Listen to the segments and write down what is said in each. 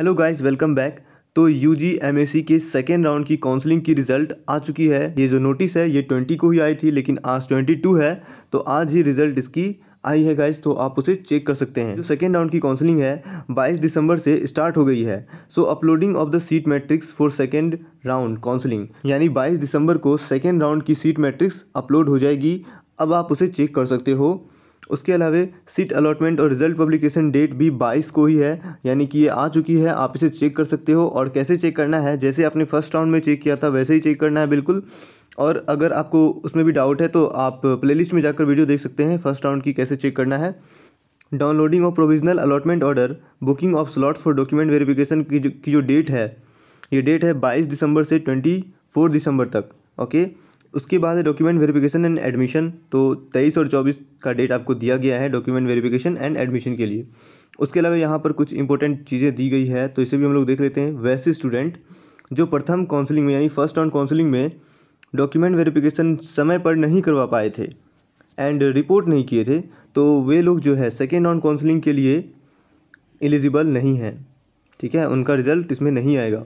hello guys welcome back to U G M S C के second round की counselling की result आ चुकी है ये जो नोटिस है ये ट्वेंटी को ही आई थी लेकिन आज ट्वेंटी टू है तो आज ही रिजल्ट इसकी आई है गाइस तो आप उसे चेक कर सकते हैं जो सेकेंड राउंड की काउंसलिंग है 22 दिसंबर से स्टार्ट हो गई है so uploading of the seat matrix for second round counselling यानी बाईस दिसंबर को सेकेंड राउंड की सीट मैट्रिक्स अपलोड हो जाएगी अब आप उसे चेक कर सकते हो उसके अलावा सीट अलॉटमेंट और रिजल्ट पब्लिकेशन डेट भी 22 को ही है यानी कि ये आ चुकी है आप इसे चेक कर सकते हो और कैसे चेक करना है जैसे आपने फर्स्ट राउंड में चेक किया था वैसे ही चेक करना है बिल्कुल और अगर आपको उसमें भी डाउट है तो आप प्लेलिस्ट में जाकर वीडियो देख सकते हैं फर्स्ट राउंड की कैसे चेक करना है downloading of provisional allotment order booking of slots for document verification की जो की जो डेट है ये डेट है 22 दिसंबर से 24 दिसंबर तक ओके उसके बाद है डॉक्यूमेंट वेरिफिकेशन एंड एडमिशन तो तेईस और चौबीस का डेट आपको दिया गया है डॉक्यूमेंट वेरिफिकेशन एंड एडमिशन के लिए उसके अलावा यहाँ पर कुछ इंपॉर्टेंट चीज़ें दी गई है तो इसे भी हम लोग देख लेते हैं वैसे स्टूडेंट जो प्रथम काउंसिलिंग में यानी फर्स्ट राउंड काउंसलिंग में डॉक्यूमेंट वेरिफिकेशन समय पर नहीं करवा पाए थे एंड रिपोर्ट नहीं किए थे तो वे लोग जो है सेकेंड राउंड काउंसलिंग के लिए एलिजिबल नहीं हैं ठीक है उनका रिजल्ट इसमें नहीं आएगा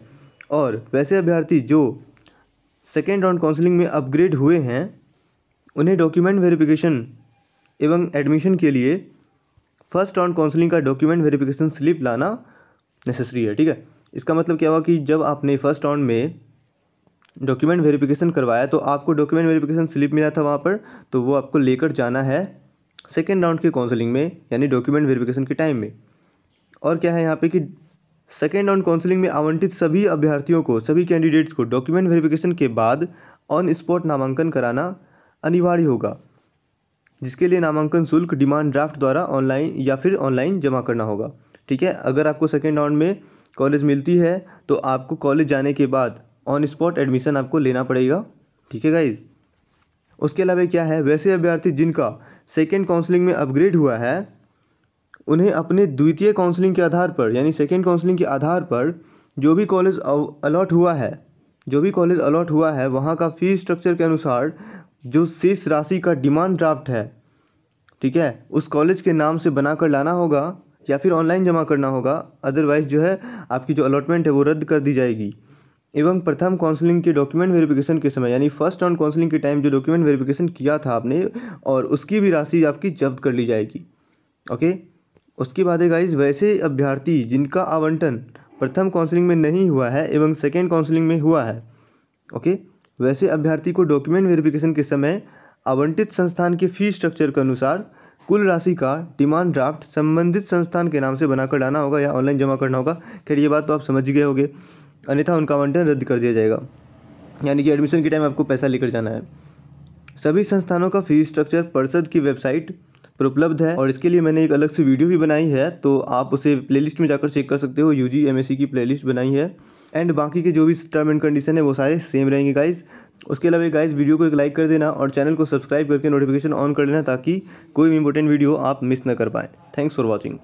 और वैसे अभ्यर्थी जो सेकेंड राउंड काउंसलिंग में अपग्रेड हुए हैं उन्हें डॉक्यूमेंट वेरिफिकेशन एवं एडमिशन के लिए फर्स्ट राउंड काउंसलिंग का डॉक्यूमेंट वेरिफिकेशन स्लिप लाना नेसेसरी है ठीक है इसका मतलब क्या हुआ कि जब आपने फर्स्ट राउंड में डॉक्यूमेंट वेरिफिकेशन करवाया तो आपको डॉक्यूमेंट वेरिफिकेशन स्लिप मिला था वहाँ पर तो वो आपको लेकर जाना है सेकेंड राउंड के काउंसलिंग में यानी डॉक्यूमेंट वेरिफिकेशन के टाइम में और क्या है यहाँ पे कि सेकेंड राउंड काउंसलिंग में आवंटित सभी अभ्यर्थियों को सभी कैंडिडेट्स को डॉक्यूमेंट वेरिफिकेशन के बाद ऑन स्पॉट नामांकन कराना अनिवार्य होगा जिसके लिए नामांकन शुल्क डिमांड ड्राफ्ट द्वारा ऑनलाइन या फिर ऑनलाइन जमा करना होगा ठीक है अगर आपको सेकेंड राउंड में कॉलेज मिलती है तो आपको कॉलेज जाने के बाद ऑन स्पॉट एडमिशन आपको लेना पड़ेगा ठीक है गाइज उसके अलावा क्या है वैसे अभ्यर्थी जिनका सेकेंड काउंसलिंग में अपग्रेड हुआ है उन्हें अपने द्वितीय काउंसलिंग के आधार पर यानी सेकेंड काउंसलिंग के आधार पर जो भी कॉलेज अलॉट हुआ है जो भी कॉलेज अलॉट हुआ है वहाँ का फीस स्ट्रक्चर के अनुसार जो शेष राशि का डिमांड ड्राफ्ट है ठीक है उस कॉलेज के नाम से बना कर लाना होगा या फिर ऑनलाइन जमा करना होगा अदरवाइज जो है आपकी जो अलॉटमेंट है वो रद्द कर दी जाएगी एवं प्रथम काउंसलिंग के डॉक्यूमेंट वेरिफिकेशन के समय यानी फर्स्ट राउंड काउंसलिंग के टाइम जो डॉक्यूमेंट वेरिफिकेशन किया था आपने और उसकी भी राशि आपकी जब्त कर ली जाएगी ओके उसके बाद है गाइज वैसे अभ्यर्थी जिनका आवंटन प्रथम काउंसलिंग में नहीं हुआ है एवं सेकेंड काउंसलिंग में हुआ है ओके वैसे अभ्यर्थी को डॉक्यूमेंट वेरिफिकेशन के समय आवंटित संस्थान के फी स्ट्रक्चर के अनुसार कुल राशि का डिमांड ड्राफ्ट संबंधित संस्थान के नाम से बनाकर लाना होगा या ऑनलाइन जमा करना होगा खैर ये बात तो आप समझ गए होंगे अन्यथा उनका आवंटन रद्द कर दिया जाएगा यानी कि एडमिशन के टाइम आपको पैसा लेकर जाना है सभी संस्थानों का फीस स्ट्रक्चर परिषद की वेबसाइट पर उपलब्ध है और इसके लिए मैंने एक अलग से वीडियो भी बनाई है तो आप उसे प्लेलिस्ट में जाकर चेक कर सकते हो U G M S C की प्लेलिस्ट बनाई है एंड बाकी के जो भी टर्म एंड कंडीशन है वो सारे सेम रहेंगे गाइज उसके अलावा गाइज वीडियो को एक लाइक कर देना और चैनल को सब्सक्राइब करके नोटिफिकेशन ऑन कर लेना ताकि कोई भी इंपॉर्टेंट वीडियो आप मिस ना कर पाएँ थैंक्स फॉर वॉचिंग